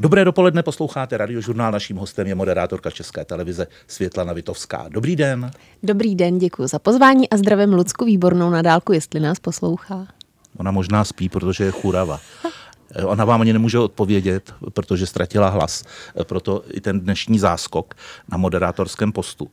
Dobré dopoledne, posloucháte radiožurnál. Naším hostem je moderátorka České televize Světlana Vitovská. Dobrý den. Dobrý den, děkuji za pozvání a zdravím Lucku Výbornou na dálku, jestli nás poslouchá. Ona možná spí, protože je churava. Ona vám ani nemůže odpovědět, protože ztratila hlas. Proto i ten dnešní záskok na moderátorském postu.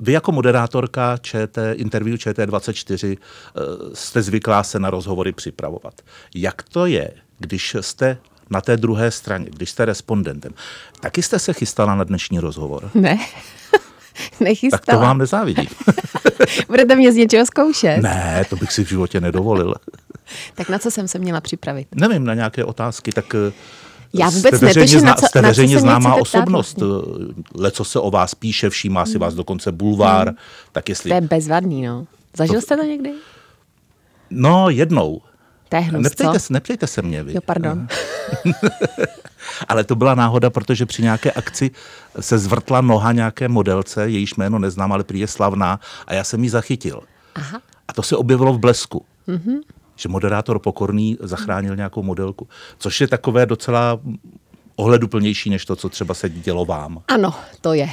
Vy jako moderátorka ČT, interview ČT24 eh, jste zvyklá se na rozhovory připravovat. Jak to je, když jste na té druhé straně, když jste respondentem. Taky jste se chystala na dnešní rozhovor? Ne. Nechystala. Tak to vám nezávidím. Budete mě z něčeho zkoušet? Ne, to bych si v životě nedovolil. tak na co jsem se měla připravit? Nevím, na nějaké otázky, tak... Eh, Já vůbec jste veřejně, netuším, na co, veřejně na co známá osobnost. Vlastně. Eh, leco se o vás píše, všímá si hmm. vás dokonce bulvár. Hmm. Tak jestli... To je bezvadný, no. Zažil to... jste to někdy? No, jednou. To je hnus, neptejte, se, neptejte se mě, vy. Jo, pardon. Ale to byla náhoda, protože při nějaké akci se zvrtla noha nějaké modelce, jejíž jméno neznám, ale prý je slavná, a já jsem ji zachytil. Aha. A to se objevilo v blesku. Mm-hmm. Že moderátor Pokorný zachránil nějakou modelku. Což je takové docela ohleduplnější než to, co třeba se dělo vám. Ano, to je.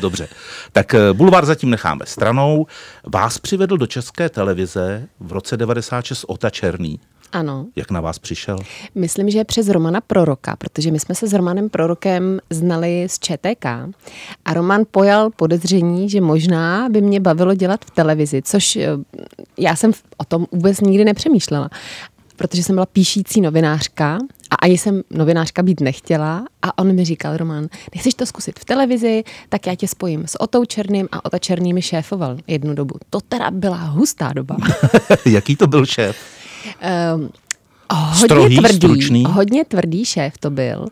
Dobře. Tak eh, bulvár zatím necháme stranou. Vás přivedl do České televize v roce 96 Ota Černý. Ano. Jak na vás přišel? Myslím, že přes Romana Proroka, protože my jsme se s Romanem Prorokem znali z ČTK a Roman pojal podezření, že možná by mě bavilo dělat v televizi, což eh, já jsem o tom vůbec nikdy nepřemýšlela, protože jsem byla píšící novinářka a ani jsem novinářka být nechtěla a on mi říkal, Roman, nechceš to zkusit v televizi, tak já tě spojím s Otou Černým a Ota Černý mi šéfoval jednu dobu. To teda byla hustá doba. Jaký to byl šéf? Um, Hodně Strohý, tvrdý, hodně tvrdý šéf to byl,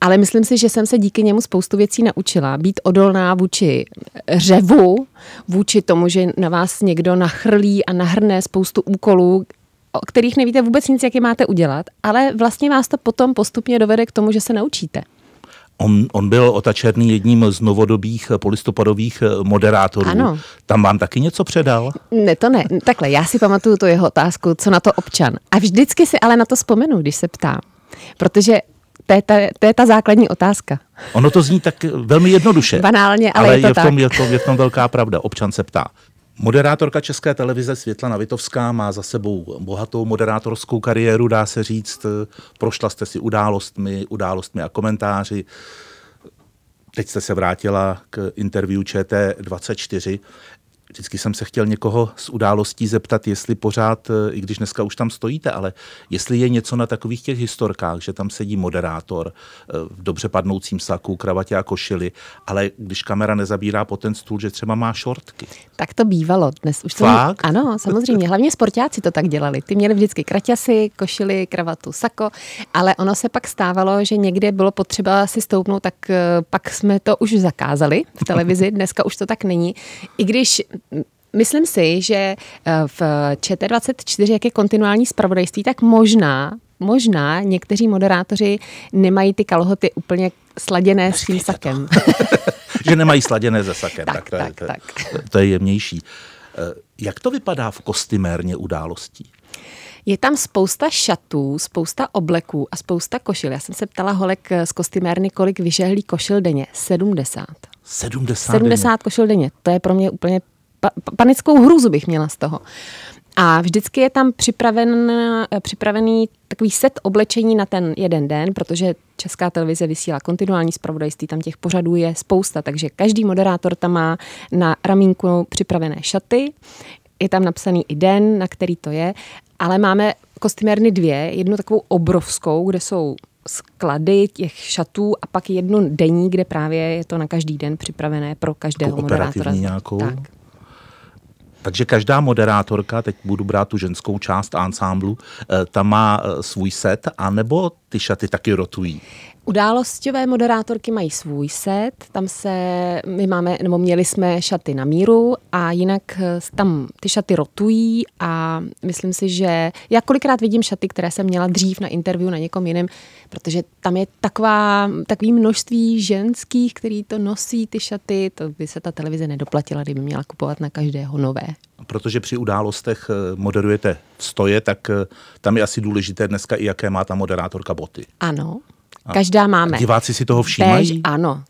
ale myslím si, že jsem se díky němu spoustu věcí naučila. Být odolná vůči řevu, vůči tomu, že na vás někdo nachrlí a nahrne spoustu úkolů, o kterých nevíte vůbec nic, jak je máte udělat, ale vlastně vás to potom postupně dovede k tomu, že se naučíte. On, on byl otačerný jedním z novodobých eh, polistopadových eh, moderátorů. Ano. Tam vám taky něco předal? Ne, to ne. Takhle, já si pamatuju tu jeho otázku, co na to občan. A vždycky si ale na to vzpomenu, když se ptám. Protože to je ta, to je ta základní otázka. Ono to zní tak velmi jednoduše. Banálně, ale, ale je, to je, v tom, tak. je, to, je v tom velká pravda. Občan se ptá. Moderátorka České televize Světla Navitovská má za sebou bohatou moderátorskou kariéru, dá se říct. Prošla jste si událostmi, událostmi a komentáři. Teď jste se vrátila k interview ČT24 vždycky jsem se chtěl někoho z událostí zeptat, jestli pořád, e, i když dneska už tam stojíte, ale jestli je něco na takových těch historkách, že tam sedí moderátor e, v dobře padnoucím saku, kravatě a košili, ale když kamera nezabírá po ten stůl, že třeba má šortky. Tak to bývalo. Dnes už to Fakt? Mě... Ano, samozřejmě. Hlavně sportáci to tak dělali. Ty měli vždycky kraťasy, košili, kravatu, sako, ale ono se pak stávalo, že někde bylo potřeba si stoupnout, tak e, pak jsme to už zakázali v televizi. Dneska už to tak není. I když Myslím si, že eh, v ČT24, jak je kontinuální spravodajství, tak možná, možná někteří moderátoři nemají ty kalhoty úplně sladěné s tím sakem. že nemají sladěné ze sakem. Tak, tak, tak, tak. To, to je jemnější. Eh, jak to vypadá v kostymérně událostí? Je tam spousta šatů, spousta obleků a spousta košil. Já jsem se ptala holek eh, z kostymérny, kolik vyžehlí košil denně. 70. 70, 70 denně. košil denně. To je pro mě úplně pa, panickou hrůzu bych měla z toho. A vždycky je tam připraven, eh, připravený takový set oblečení na ten jeden den, protože Česká televize vysílá kontinuální zpravodajství, tam těch pořadů je spousta, takže každý moderátor tam má na ramínku připravené šaty, je tam napsaný i den, na který to je, ale máme kostymérny dvě, jednu takovou obrovskou, kde jsou sklady těch šatů a pak jednu denní, kde právě je to na každý den připravené pro každého moderátora. Nějakou? Tak. Takže každá moderátorka, teď budu brát tu ženskou část ansámblu, eh, ta má eh, svůj set, anebo ty šaty taky rotují. Událostové moderátorky mají svůj set, tam se, my máme, nebo měli jsme šaty na míru a jinak eh, tam ty šaty rotují a myslím si, že já kolikrát vidím šaty, které jsem měla dřív na interview na někom jiném, protože tam je taková, takový množství ženských, který to nosí ty šaty, to by se ta televize nedoplatila, kdyby měla kupovat na každého nové protože při událostech eh, moderujete stoje, tak eh, tam je asi důležité dneska i jaké má ta moderátorka boty. Ano. Každá máme. A diváci si toho všímají? Bež, ano,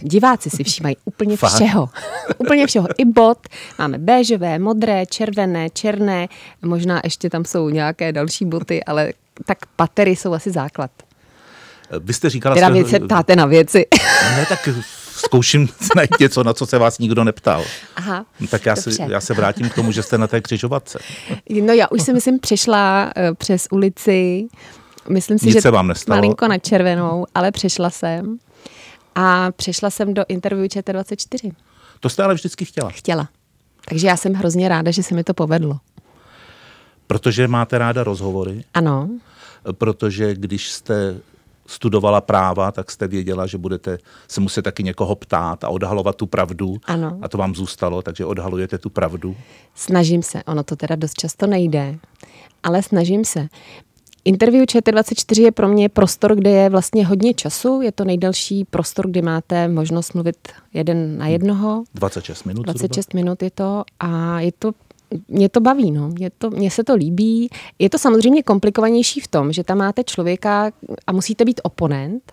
diváci si všímají úplně Fakt? všeho. úplně všeho. I bot. Máme béžové, modré, červené, černé, možná ještě tam jsou nějaké další boty, ale tak patery jsou asi základ. Vy jste říkala... Teda jste... se ptáte na věci. ne, tak zkouším najít něco, na co se vás nikdo neptal. Aha, no, tak já, se já se vrátím k tomu, že jste na té křižovatce. No já už jsem, myslím, přešla uh, eh, přes ulici, myslím si, Nic že se vám nestalo. malinko na červenou, ale přešla jsem a přešla jsem do intervju ČT24. To jste ale vždycky chtěla. Chtěla. Takže já jsem hrozně ráda, že se mi to povedlo. Protože máte ráda rozhovory? Ano. Protože když jste studovala práva, tak jste věděla, že budete se muset taky někoho ptát a odhalovat tu pravdu. Ano. A to vám zůstalo, takže odhalujete tu pravdu. Snažím se, ono to teda dost často nejde, ale snažím se. Interview ČT24 je pro mě prostor, kde je vlastně hodně času. Je to nejdelší prostor, kdy máte možnost mluvit jeden na jednoho. 26 minut. 26 zhruba. minut je to a je to mě to baví, no. Mě to, mě se to líbí. Je to samozřejmě komplikovanější v tom, že tam máte člověka a musíte být oponent,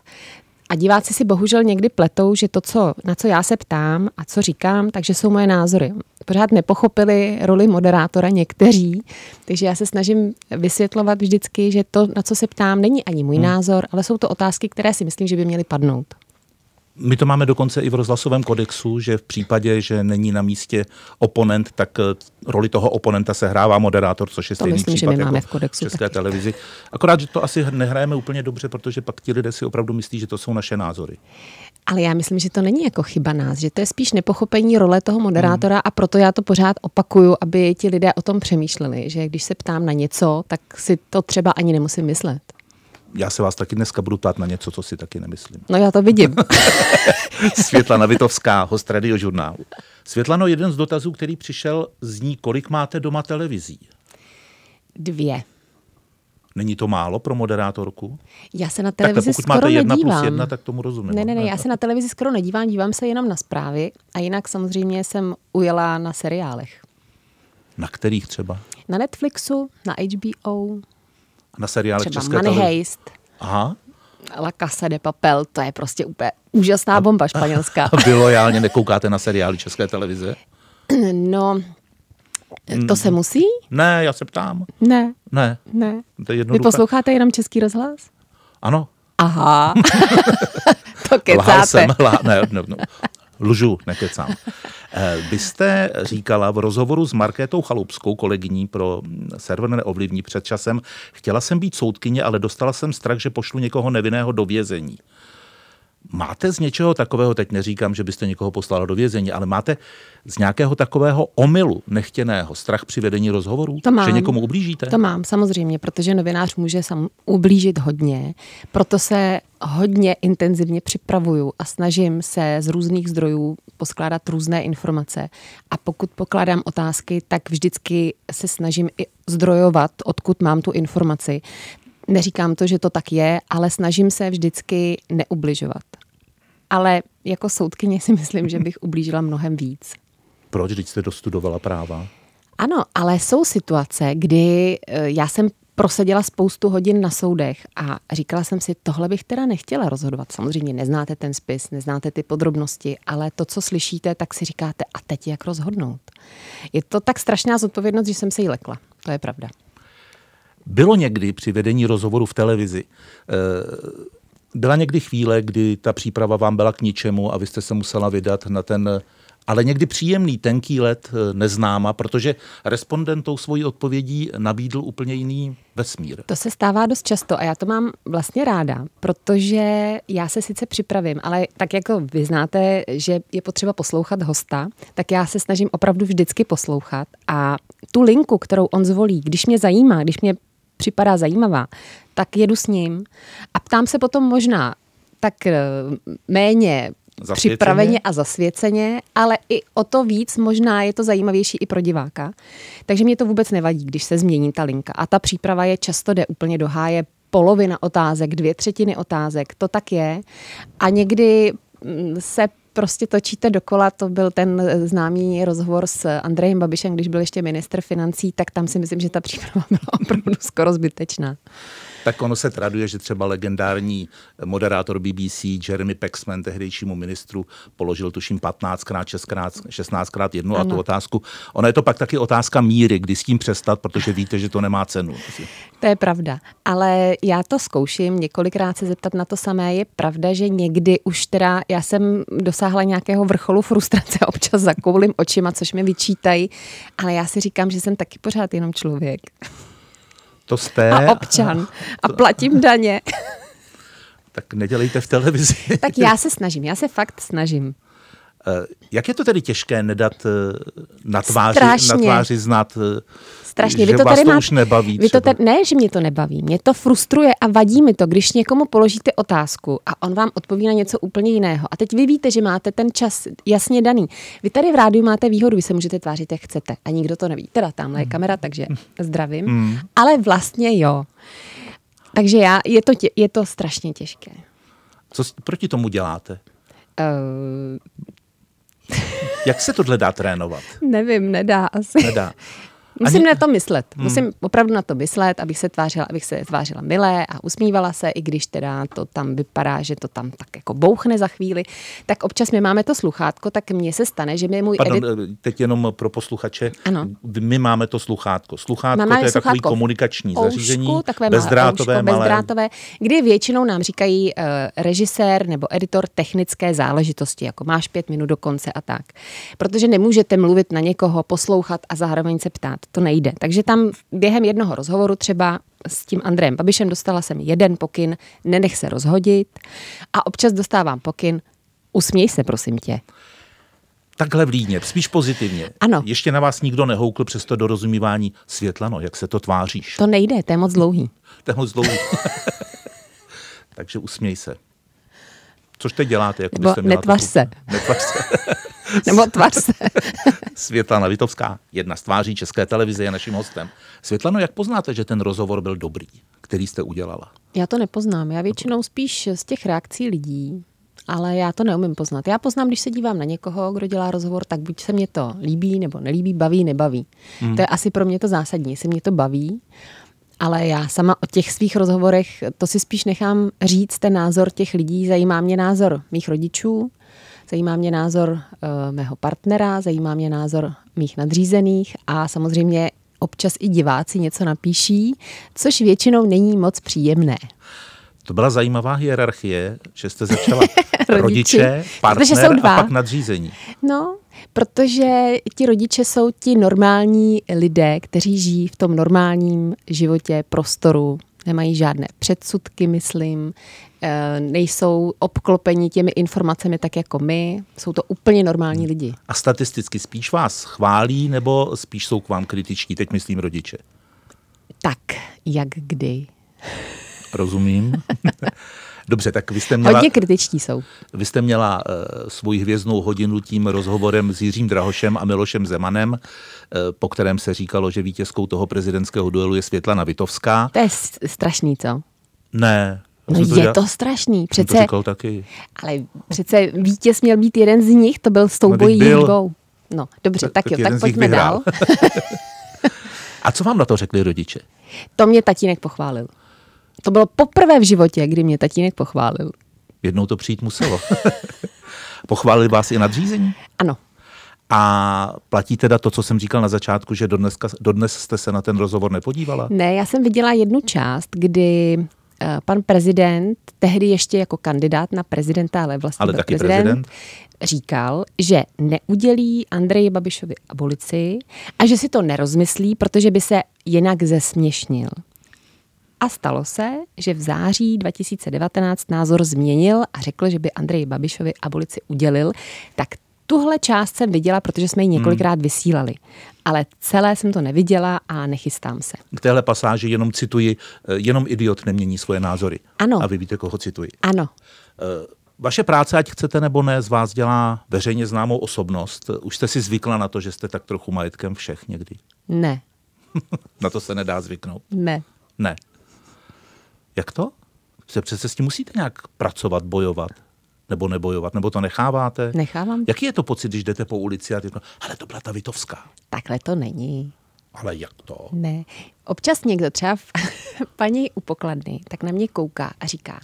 a diváci si bohužel někdy pletou, že to, co, na co já se ptám a co říkám, takže jsou moje názory. Pořád nepochopili roli moderátora někteří, takže já se snažím vysvětlovat vždycky, že to, na co se ptám, není ani můj hmm. názor, ale jsou to otázky, které si myslím, že by měly padnout. My to máme dokonce i v rozhlasovém kodexu, že v případě, že není na místě oponent, tak eh, roli toho oponenta se hrává moderátor, což je to stejný myslím, případ že my máme jako v, kodexu, české taky. televizi. Akorát, že to asi nehrajeme úplně dobře, protože pak ti lidé si opravdu myslí, že to jsou naše názory. Ale já myslím, že to není jako chyba nás, že to je spíš nepochopení role toho moderátora hmm. a proto já to pořád opakuju, aby ti lidé o tom přemýšleli, že když se ptám na něco, tak si to třeba ani nemusím myslet já se vás taky dneska budu ptát na něco, co si taky nemyslím. No já to vidím. Světlana Vitovská, host radiožurnálu. Světlano, jeden z dotazů, který přišel, zní, kolik máte doma televizí? Dvě. Není to málo pro moderátorku? Já se na televizi Takhle, pokud skoro máte jedna nedívám. plus jedna, tak tomu rozumím. Ne, ne, ne, no, já se na televizi skoro nedívám, dívám se jenom na zprávy a jinak samozřejmě jsem ujela na seriálech. Na kterých třeba? Na Netflixu, na HBO, na seriálech Třeba České Money televize. Heist. Aha. La Casa de Papel, to je prostě úplně úžasná a, bomba španělská. A vy lojálně nekoukáte na seriály České televize? No, to se mm. musí? Ne, já se ptám. Ne. Ne. ne. To je Vy posloucháte jenom Český rozhlas? Ano. Aha. to kecáte. Lhal jsem, lhal, ne, ne, ne, no lžu, nekecám. Eh, vy jste říkala v rozhovoru s Markétou Chalupskou, kolegyní pro server neovlivní před časem, chtěla jsem být soudkyně, ale dostala jsem strach, že pošlu někoho nevinného do vězení. Máte z něčeho takového, teď neříkám, že byste někoho poslala do vězení, ale máte z nějakého takového omylu nechtěného strach při vedení rozhovorů? To mám. Že někomu ublížíte? To mám, samozřejmě, protože novinář může sam ublížit hodně. Proto se hodně intenzivně připravuju a snažím se z různých zdrojů poskládat různé informace. A pokud pokládám otázky, tak vždycky se snažím i zdrojovat, odkud mám tu informaci. Neříkám to, že to tak je, ale snažím se vždycky neubližovat ale jako soudkyně si myslím, že bych ublížila mnohem víc. Proč? Když jste dostudovala práva? Ano, ale jsou situace, kdy eh, já jsem proseděla spoustu hodin na soudech a říkala jsem si, tohle bych teda nechtěla rozhodovat. Samozřejmě neznáte ten spis, neznáte ty podrobnosti, ale to, co slyšíte, tak si říkáte, a teď jak rozhodnout. Je to tak strašná zodpovědnost, že jsem se jí lekla. To je pravda. Bylo někdy při vedení rozhovoru v televizi eh, byla někdy chvíle, kdy ta příprava vám byla k ničemu a vy jste se musela vydat na ten ale někdy příjemný tenký let eh, neznáma, protože respondent tou svojí odpovědí nabídl úplně jiný vesmír. To se stává dost často a já to mám vlastně ráda, protože já se sice připravím, ale tak jako vy znáte, že je potřeba poslouchat hosta, tak já se snažím opravdu vždycky poslouchat a tu linku, kterou on zvolí, když mě zajímá, když mě připadá zajímavá, tak jedu s ním a ptám se potom možná tak eh, méně zasvěceně. připraveně a zasvěceně, ale i o to víc možná je to zajímavější i pro diváka. Takže mě to vůbec nevadí, když se změní ta linka. A ta příprava je často jde úplně do háje, polovina otázek, dvě třetiny otázek, to tak je. A někdy mm, se prostě točíte dokola, to byl ten e, známý rozhovor s Andrejem Babišem, když byl ještě minister financí, tak tam si myslím, že ta příprava byla opravdu skoro zbytečná tak ono se traduje, že třeba legendární moderátor BBC Jeremy Paxman, tehdejšímu ministru, položil tuším 15krát, krát 16krát jednu ano. a tu otázku. Ona je to pak taky otázka míry, kdy s tím přestat, protože víte, že to nemá cenu. To je pravda. Ale já to zkouším několikrát se zeptat na to samé. Je pravda, že někdy už teda já jsem dosáhla nějakého vrcholu frustrace, občas zakoulím očima, což mi vyčítají, ale já si říkám, že jsem taky pořád jenom člověk. To jste. A občan. A platím daně. tak nedělejte v televizi. tak já se snažím, já se fakt snažím. Eh, jak je to tedy těžké nedat eh, na tváři, Strašně. na tváři znát, eh, Strašně. že vy to vás tady to má... už nebaví? Vy to tady... Ne, že mě to nebaví. Mě to frustruje a vadí mi to, když někomu položíte otázku a on vám odpoví na něco úplně jiného. A teď vy víte, že máte ten čas jasně daný. Vy tady v rádiu máte výhodu, vy se můžete tvářit, jak chcete. A nikdo to neví. Teda tamhle je hmm. kamera, takže hmm. zdravím. Mm. Ale vlastně jo. Takže já, je to, tě, je to strašně těžké. Co proti tomu děláte? Jak se tohle dá trénovat? Nevím, nedá asi. Nedá. Musím Ani... na to myslet. Hmm. Musím opravdu na to myslet, abych se tvářila, abych se tvářila milé a usmívala se, i když teda to tam vypadá, že to tam tak jako bouchne za chvíli. Tak občas my máme to sluchátko, tak mně se stane, že mi můj Pardon, edit... Eh, teď jenom eh, pro posluchače. Ano. My máme to sluchátko. Sluchátko máme to je sluchátko takový komunikační oušku, zařízení, takové bezdrátové, ouško, malé. bezdrátové, kdy většinou nám říkají uh, režisér nebo editor technické záležitosti, jako máš pět minut do konce a tak. Protože nemůžete mluvit na někoho, poslouchat a zároveň se ptát to nejde. Takže tam během jednoho rozhovoru třeba s tím Andrejem Babišem dostala jsem jeden pokyn, nenech se rozhodit a občas dostávám pokyn, usměj se, prosím tě. Takhle vlídně, spíš pozitivně. Ano. Ještě na vás nikdo nehoukl přes to dorozumívání světlano, jak se to tváříš. To nejde, to je moc dlouhý. to je moc dlouhý. Takže usměj se. Což teď děláte? Jako měla... netvař se. Netvař se. Nebo tvář se. Světlana Vitovská, jedna z tváří České televize, je naším hostem. Světlano, jak poznáte, že ten rozhovor byl dobrý, který jste udělala? Já to nepoznám. Já většinou spíš z těch reakcí lidí, ale já to neumím poznat. Já poznám, když se dívám na někoho, kdo dělá rozhovor, tak buď se mě to líbí, nebo nelíbí, baví, nebaví. Hmm. To je asi pro mě to zásadní, jestli mě to baví. Ale já sama o těch svých rozhovorech, to si spíš nechám říct ten názor těch lidí, zajímá mě názor mých rodičů, zajímá mě názor eh, mého partnera, zajímá mě názor mých nadřízených a samozřejmě občas i diváci něco napíší, což většinou není moc příjemné. To byla zajímavá hierarchie, že jste začala rodiče, rodiče partner jsou dva. a pak nadřízení. No, protože ti rodiče jsou ti normální lidé, kteří žijí v tom normálním životě, prostoru, nemají žádné předsudky, myslím, Eh, nejsou obklopeni těmi informacemi tak jako my. Jsou to úplně normální lidi. A statisticky spíš vás chválí nebo spíš jsou k vám kritičtí, teď myslím rodiče? Tak, jak kdy. Rozumím. Dobře, tak vy jste měla... Hodně kritičtí jsou. Vy jste měla uh, eh, svůj hvězdnou hodinu tím rozhovorem s Jiřím Drahošem a Milošem Zemanem, uh, po kterém se říkalo, že vítězkou toho prezidentského duelu je Světlana Vitovská. To je strašný, co? Ne, No to je dělal. to strašný, přece. To říkal taky. Ale přece vítěz měl být jeden z nich, to byl souboj no, jich No, dobře, tak, tak jo, tak pojďme dál. A co vám na to řekli rodiče? To mě tatínek pochválil. To bylo poprvé v životě, kdy mě tatínek pochválil. Jednou to přijít muselo. pochválil vás i nadřízení? Ano. A platí teda to, co jsem říkal na začátku, že dodnes, dodnes jste se na ten rozhovor nepodívala? Ne, já jsem viděla jednu část, kdy Eh, pan prezident, tehdy ještě jako kandidát na prezidenta, ale vlastně ale taky prezident, prezident, říkal, že neudělí Andreji Babišovi abolici a že si to nerozmyslí, protože by se jinak zesměšnil. A stalo se, že v září 2019 názor změnil a řekl, že by Andreji Babišovi abolici udělil, tak Tuhle část jsem viděla, protože jsme ji hmm. několikrát vysílali. Ale celé jsem to neviděla a nechystám se. K téhle pasáži jenom cituji, eh, jenom idiot nemění svoje názory. Ano. A vy víte, koho cituji. Ano. Eh, vaše práce, ať chcete nebo ne, z vás dělá veřejně známou osobnost. Eh, už jste si zvykla na to, že jste tak trochu majetkem všech někdy? Ne. na to se nedá zvyknout. Ne. Ne. Jak to? Se přece s tím musíte nějak pracovat, bojovat nebo nebojovat? Nebo to necháváte? Nechávám. Jaký je to pocit, když jdete po ulici a ty ale to byla ta Vitovská? Takhle to není. Ale jak to? Ne. Občas někdo, třeba paní u pokladny, tak na mě kouká a říká,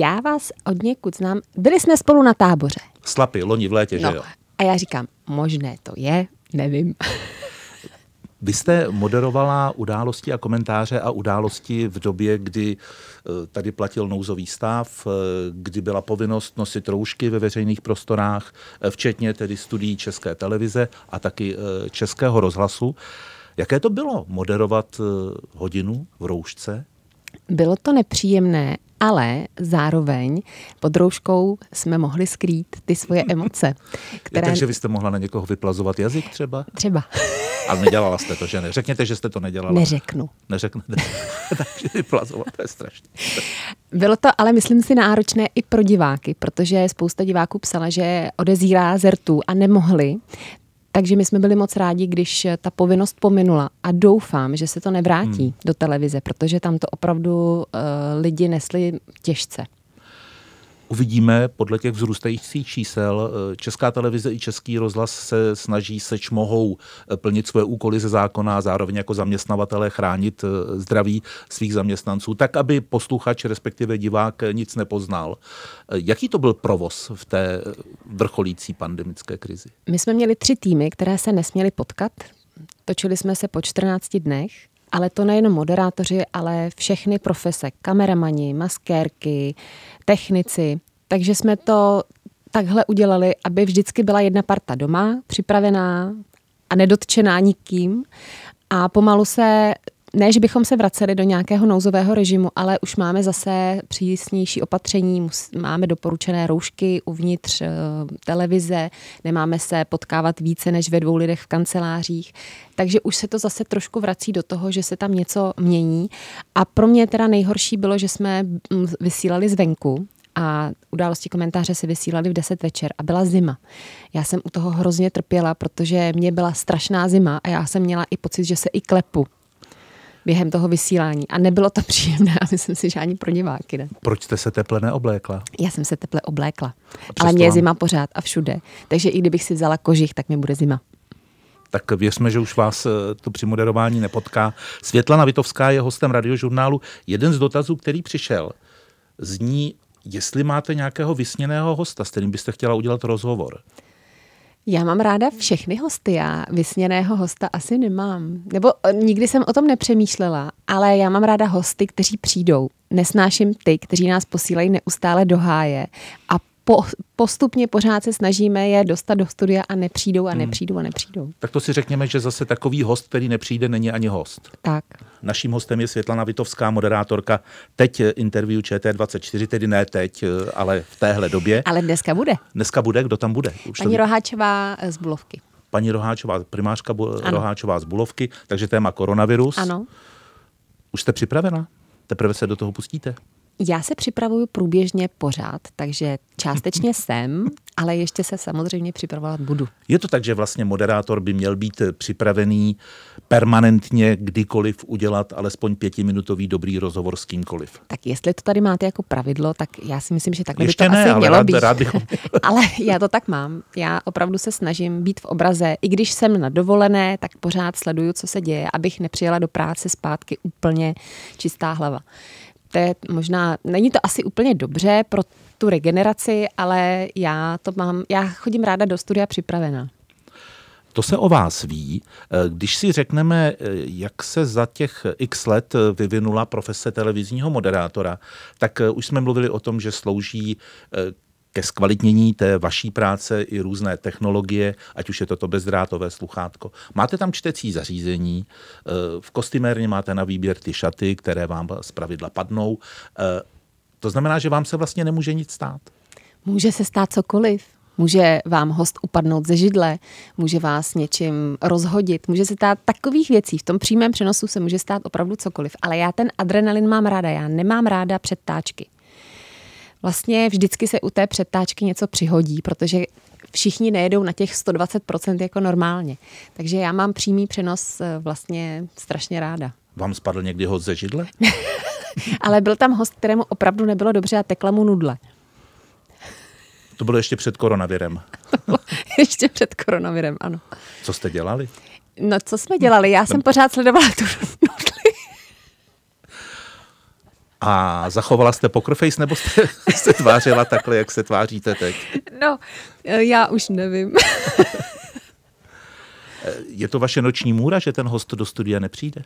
já vás od někud znám, byli jsme spolu na táboře. Slapy, loni v létě, no. že jo? A já říkám, možné to je, nevím. Vy jste moderovala události a komentáře a události v době, kdy eh, tady platil nouzový stav, eh, kdy byla povinnost nosit roušky ve veřejných prostorách, eh, včetně tedy studií České televize a taky Českého rozhlasu. Jaké to bylo moderovat hodinu v roušce? Bylo to nepříjemné, ale zároveň pod rouškou jsme mohli skrýt ty svoje emoce. Které... takže vy jste mohla na někoho vyplazovat jazyk třeba? Třeba. A nedělala jste to, že ne? Řekněte, že jste to nedělala. Neřeknu. Neřeknete. Takže vyplazovat, to je strašné. Bylo to ale, myslím si, náročné i pro diváky, protože spousta diváků psala, že odezírá zertu a nemohli, takže my jsme byli moc rádi, když ta povinnost pominula a doufám, že se to nevrátí hmm. do televize, protože tam to opravdu uh, lidi nesli těžce. Uvidíme podle těch vzrůstajících čísel. Eh, Česká televize i Český rozhlas se snaží, seč mohou eh, plnit své úkoly ze zákona a zároveň jako zaměstnavatele chránit eh, zdraví svých zaměstnanců, tak aby posluchač, respektive divák, nic nepoznal. Jaký to byl provoz v té vrcholící pandemické krizi? My jsme měli tři týmy, které se nesměly potkat. Točili jsme se po 14 dnech ale to nejenom moderátoři, ale všechny profese, kameramani, maskérky, technici. Takže jsme to takhle udělali, aby vždycky byla jedna parta doma, připravená a nedotčená nikým. A pomalu se ne, že bychom se vraceli do nějakého nouzového režimu, ale už máme zase přísnější opatření, máme doporučené roušky uvnitř eh, televize, nemáme se potkávat více než ve dvou lidech v kancelářích, takže už se to zase trošku vrací do toho, že se tam něco mění. A pro mě teda nejhorší bylo, že jsme mm, vysílali zvenku, a události komentáře se vysílali v 10 večer a byla zima. Já jsem u toho hrozně trpěla, protože mě byla strašná zima a já jsem měla i pocit, že se i klepu během toho vysílání. A nebylo to příjemné a myslím si, že ani pro diváky ne. Proč jste se teple neoblékla? Já jsem se teple oblékla, ale mě je zima pořád a všude. Takže i kdybych si vzala kožich, tak mi bude zima tak věřme, že už vás eh, to při moderování nepotká. Světlana Vitovská je hostem radiožurnálu. Jeden z dotazů, který přišel, zní, jestli máte nějakého vysněného hosta, s kterým byste chtěla udělat rozhovor. Já mám ráda všechny hosty, já vysněného hosta asi nemám. Nebo eh, nikdy jsem o tom nepřemýšlela, ale já mám ráda hosty, kteří přijdou. Nesnáším ty, kteří nás posílají neustále do háje a po, postupně pořád se snažíme je dostat do studia a nepřijdou a hmm. nepřijdou a nepřijdou. Tak to si řekněme, že zase takový host, který nepřijde, není ani host. Tak. Naším hostem je Světlana Vitovská, moderátorka teď eh, interview ČT24, tedy ne teď, eh, ale v téhle době. Ale dneska bude. Dneska bude, kdo tam bude? Už Paní to... Roháčová eh, z Bulovky. Paní Roháčová, primářka Bu- Roháčová z Bulovky, takže téma koronavirus. Ano. Už jste připravena? Teprve se do toho pustíte? Já se připravuju průběžně pořád, takže částečně jsem, ale ještě se samozřejmě připravovat budu. Je to tak, že vlastně moderátor by měl být připravený permanentně kdykoliv udělat alespoň pětiminutový dobrý rozhovor s kýmkoliv. Tak jestli to tady máte jako pravidlo, tak já si myslím, že takhle ještě by to ne, asi ale mělo rád, být. Rád bych... ale já to tak mám. Já opravdu se snažím být v obraze. I když jsem na dovolené, tak pořád sleduju, co se děje, abych nepřijela do práce zpátky úplně čistá hlava to je možná, není to asi úplně dobře pro tu regeneraci, ale já to mám, já chodím ráda do studia připravená. To se o vás ví. Eh, když si řekneme, eh, jak se za těch x let eh, vyvinula profese televizního moderátora, tak už jsme mluvili o tom, že slouží ke zkvalitnění té vaší práce i různé technologie, ať už je toto bezdrátové sluchátko. Máte tam čtecí zařízení, eh, v kostymérně máte na výběr ty šaty, které vám z pravidla padnou. Eh, to znamená, že vám se vlastně nemůže nic stát. Může se stát cokoliv. Může vám host upadnout ze židle, může vás něčím rozhodit, může se stát takových věcí. V tom přímém přenosu se může stát opravdu cokoliv, ale já ten adrenalin mám ráda, já nemám ráda předtáčky vlastně vždycky se u té předtáčky něco přihodí, protože všichni nejedou na těch 120% jako normálně. Takže já mám přímý přenos eh, vlastně strašně ráda. Vám spadl někdy host ze židle? Ale byl tam host, kterému opravdu nebylo dobře a tekla mu nudle. To bylo ještě před koronavirem. ještě před koronavirem, ano. Co jste dělali? No, co jsme dělali? Já jsem pořád sledovala tu nudle. A zachovala jste face, nebo jste se tvářila takhle, jak se tváříte teď? No, eh, já už nevím. Eh, je to vaše noční můra, že ten host do studia nepřijde?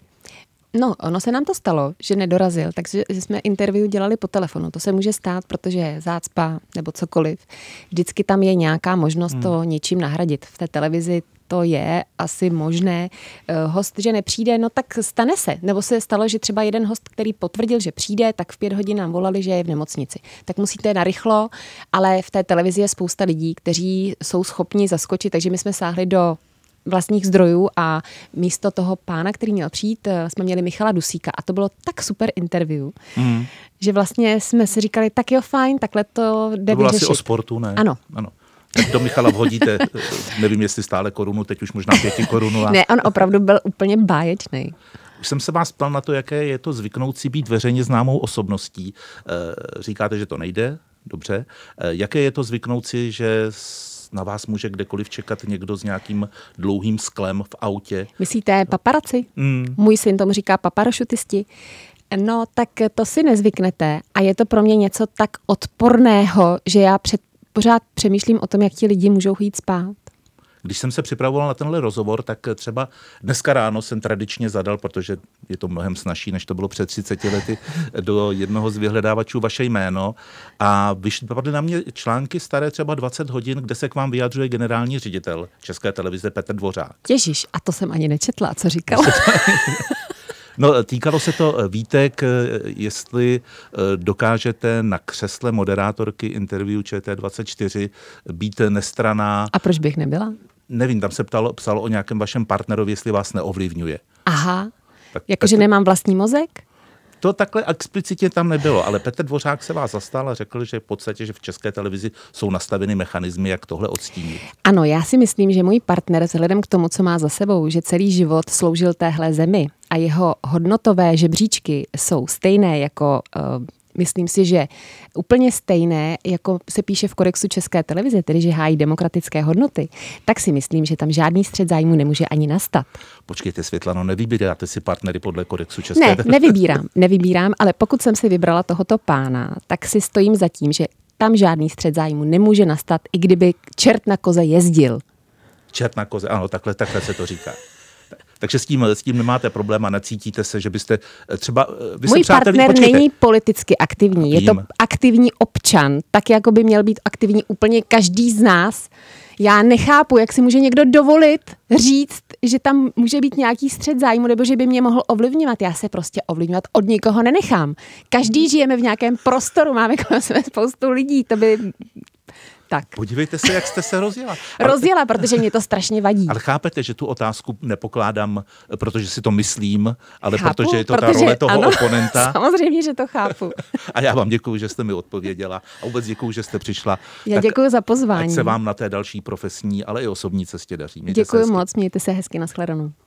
No, ono se nám to stalo, že nedorazil, takže jsme interview dělali po telefonu. To se může stát, protože zácpa nebo cokoliv. Vždycky tam je nějaká možnost hmm. to něčím nahradit. V té televizi to je asi možné. Eh, host, že nepřijde, no tak stane se. Nebo se stalo, že třeba jeden host, který potvrdil, že přijde, tak v pět hodin nám volali, že je v nemocnici. Tak musíte narychlo, ale v té televizi je spousta lidí, kteří jsou schopni zaskočit, takže my jsme sáhli do vlastních zdrojů a místo toho pána, který měl přijít, eh, jsme měli Michala Dusíka a to bylo tak super interview, mm. že vlastně jsme si říkali, tak jo, fajn, takhle to jde To bylo vyřešit. asi o sportu, ne? Ano. ano tak do Michala vhodíte, eh, nevím jestli stále korunu, teď už možná pěti korunu. A... Ne, on opravdu byl úplně báječný. Už jsem se vás ptal na to, jaké je to zvyknoucí být veřejně známou osobností. Eh, říkáte, že to nejde, dobře. Eh, jaké je to zvyknoucí, že na vás může kdekoliv čekat někdo s nějakým dlouhým sklem v autě. Myslíte paparaci? Mm. Můj syn tomu říká paparašutisti. No, tak to si nezvyknete. A je to pro mě něco tak odporného, že já před pořád přemýšlím o tom, jak ti lidi můžou jít spát. Když jsem se připravoval na tenhle rozhovor, tak eh, třeba dneska ráno jsem tradičně zadal, protože je to mnohem snažší, než to bylo před 30 lety, do jednoho z vyhledávačů vaše jméno. A vypadly na mě články staré třeba 20 hodin, kde se k vám vyjadřuje generální ředitel České televize Petr Dvořák. Ježíš, a to jsem ani nečetla, co říkal. No, týkalo se to, eh, Vítek, eh, jestli eh, dokážete na křesle moderátorky interview ČT24 být nestraná. A proč bych nebyla? Nevím, tam se ptalo, psalo o nějakém vašem partnerovi, jestli vás neovlivňuje. Aha, jakože nemám vlastní mozek? To takhle explicitně tam nebylo, ale Petr Dvořák se vás zastal a řekl, že v podstatě, že v české televizi jsou nastaveny mechanismy, jak tohle odstínit. Ano, já si myslím, že můj partner, vzhledem k tomu, co má za sebou, že celý život sloužil téhle zemi a jeho hodnotové žebříčky jsou stejné jako eh, myslím si, že úplně stejné, jako se píše v kodexu České televize, tedy že hájí demokratické hodnoty, tak si myslím, že tam žádný střed zájmu nemůže ani nastat. Počkejte, Světlano, nevybíráte si partnery podle kodexu České ne, televize? Ne, nevybírám, nevybírám, ale pokud jsem si vybrala tohoto pána, tak si stojím za tím, že tam žádný střed zájmu nemůže nastat, i kdyby čert na koze jezdil. Čert na koze, ano, takhle, takhle se to říká. Takže s tím, s tím nemáte problém a necítíte se, že byste eh, třeba... Eh, vy Můj partner počkejte. není politicky aktivní, je to aktivní občan, tak jako by měl být aktivní úplně každý z nás. Já nechápu, jak si může někdo dovolit říct, že tam může být nějaký střed zájmu nebo že by mě mohl ovlivňovat. Já se prostě ovlivňovat od nikoho nenechám. Každý žijeme v nějakém prostoru, máme kolem sebe spoustu lidí, to by tak. Podívejte se, jak jste se rozjela. rozjela, protože mě to strašně vadí. Ale chápete, že tu otázku nepokládám, protože si to myslím, ale chápu, protože je to protože, ta role toho ano, oponenta. Samozřejmě, že to chápu. a já vám děkuji, že jste mi odpověděla a vůbec děkuji, že jste přišla. Já děkuji za pozvání. Ať se vám na té další profesní, ale i osobní cestě daří. děkuji moc, mějte se hezky, nashledanou.